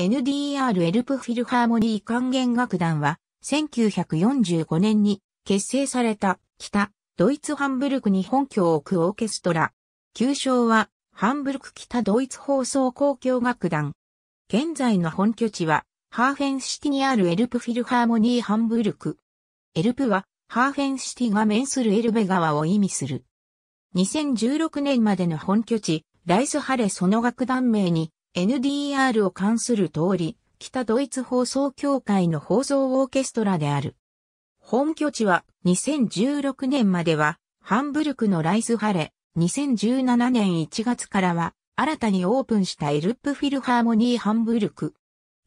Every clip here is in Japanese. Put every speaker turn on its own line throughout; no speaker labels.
NDR エルプフィルハーモニー管弦楽団は、1945年に結成された北ドイツハンブルクに本拠を置くオーケストラ。旧称はハンブルク北ドイツ放送公共楽団。現在の本拠地はハーフェンシティにあるエルプフィルハーモニーハンブルク。エルプはハーフェンシティが面するエルベ川を意味する。2016年までの本拠地、ライスハレその楽団名に NDR を関する通り、北ドイツ放送協会の放送オーケストラである。本拠地は2016年まではハンブルクのライスハレ、2017年1月からは新たにオープンしたエルプフィルハーモニーハンブルク。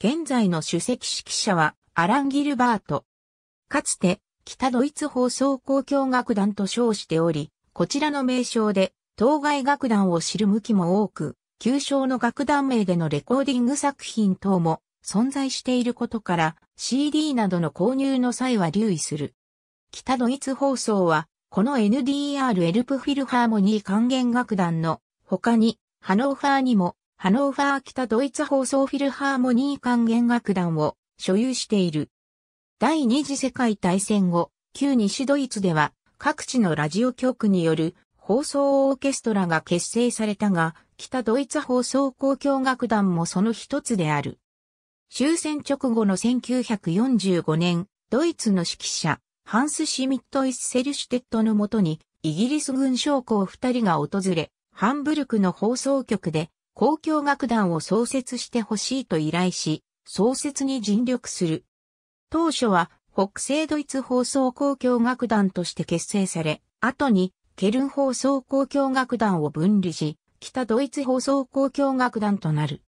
現在の主席指揮者はアラン・ギルバート。かつて北ドイツ放送交響楽団と称しており、こちらの名称で当該楽団を知る向きも多く、旧称の楽団名でのレコーディング作品等も存在していることから CD などの購入の際は留意する。北ドイツ放送はこの NDR エルプフィルハーモニー管弦楽団の他にハノーファーにもハノーファー北ドイツ放送フィルハーモニー管弦楽団を所有している。第二次世界大戦後、旧西ドイツでは各地のラジオ局による放送オーケストラが結成されたが、北ドイツ放送交響楽団もその一つである。終戦直後の1945年、ドイツの指揮者、ハンス・シミット・イッセルシュテットのもとに、イギリス軍将校二人が訪れ、ハンブルクの放送局で、交響楽団を創設してほしいと依頼し、創設に尽力する。当初は、北西ドイツ放送交響楽団として結成され、後に、ケルン放送交響楽団を分離し、北ドイツ放送公共楽団となる。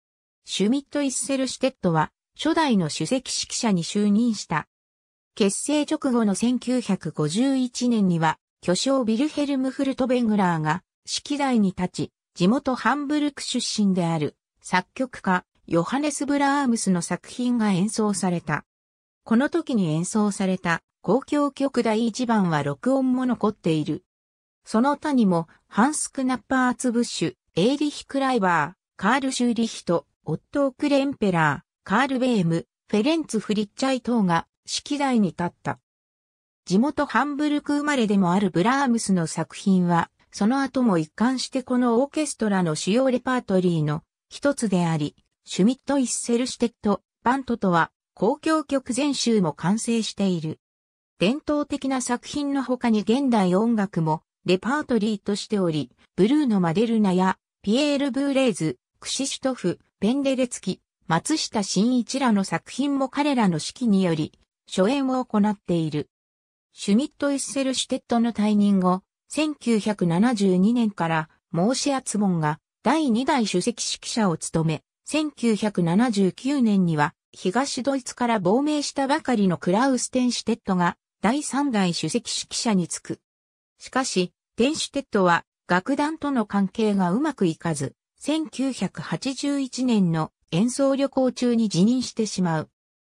シュミット・イッセルシュテットは、初代の主席指揮者に就任した。結成直後の1951年には、巨匠ビルヘルム・フルトベングラーが、指揮台に立ち、地元ハンブルク出身である、作曲家、ヨハネス・ブラームスの作品が演奏された。この時に演奏された、公共曲第1番は録音も残っている。その他にも、ハンス・クナッパーツ・ブッシュ、エーリヒ・クライバー、カール・シューリヒト、オットー・クレンペラー、カール・ベーム、フェレンツ・フリッチャイ等が式台に立った。地元ハンブルク生まれでもあるブラームスの作品は、その後も一貫してこのオーケストラの主要レパートリーの一つであり、シュミット・イッセルシテット、バントとは、公共曲全集も完成している。伝統的な作品の他に現代音楽もレパートリーとしており、ブルーのマデルナやピエール・ブーレーズ、クシシュトフ、ペンデレツキ、松下真一らの作品も彼らの指揮により、初演を行っている。シュミット・エッセル・シュテットの退任後、1972年からモーシア・ツボンが第2代主席指揮者を務め、1979年には東ドイツから亡命したばかりのクラウス・テンシュテットが第3代主席指揮者に就く。しかし、テンシュテットは楽団との関係がうまくいかず、1981年の演奏旅行中に辞任してしまう。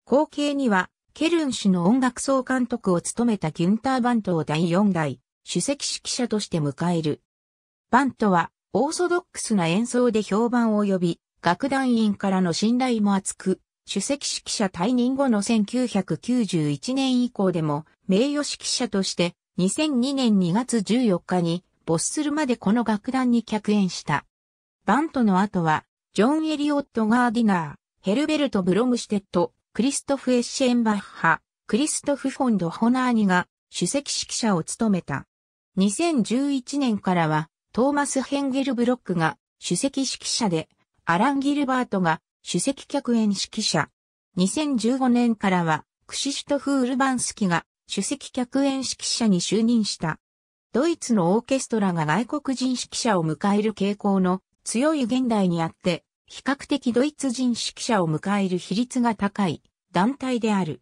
後継には、ケルン氏の音楽総監督を務めたギュンター・バントを第4代、主席指揮者として迎える。バントは、オーソドックスな演奏で評判を呼び、楽団員からの信頼も厚く、主席指揮者退任後の1991年以降でも、名誉指揮者として、2002年2月14日に、没するまでこの楽団に客演した。バントの後は、ジョン・エリオット・ガーディナー、ヘルベルト・ブロムシテッド、クリストフ・エッシェンバッハ、クリストフ・フォンド・ホナーニが首席指揮者を務めた。2011年からは、トーマス・ヘンゲルブロックが首席指揮者で、アラン・ギルバートが首席客演指揮者。2015年からは、クシシュトフ・ウルバンスキが首席客演指揮者に就任した。ドイツのオーケストラが外国人指揮者を迎える傾向の強い現代にあって、比較的ドイツ人指揮者を迎える比率が高い団体である。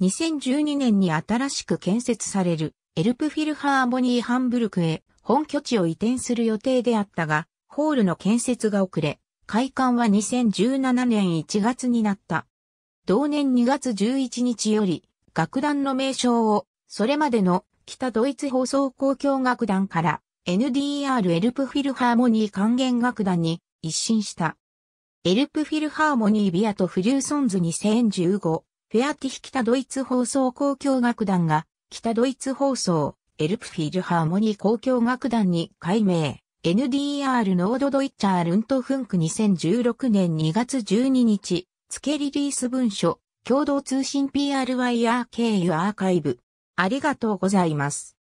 2012年に新しく建設されるエルプフィルハーモニーハンブルクへ本拠地を移転する予定であったが、ホールの建設が遅れ、開館は2017年1月になった。同年2月11日より、楽団の名称を、それまでの北ドイツ放送交響楽団から NDR エルプフィルハーモニー管弦楽団に一新した。エルプフィルハーモニービアとフリューソンズ2015フェアティヒ北ドイツ放送交響楽団が北ドイツ放送エルプフィルハーモニー交響楽団に改名 NDR ノードドイッチャールントフンク2016年2月12日付リリース文書共同通信 PR ワイヤー経由アーカイブありがとうございます。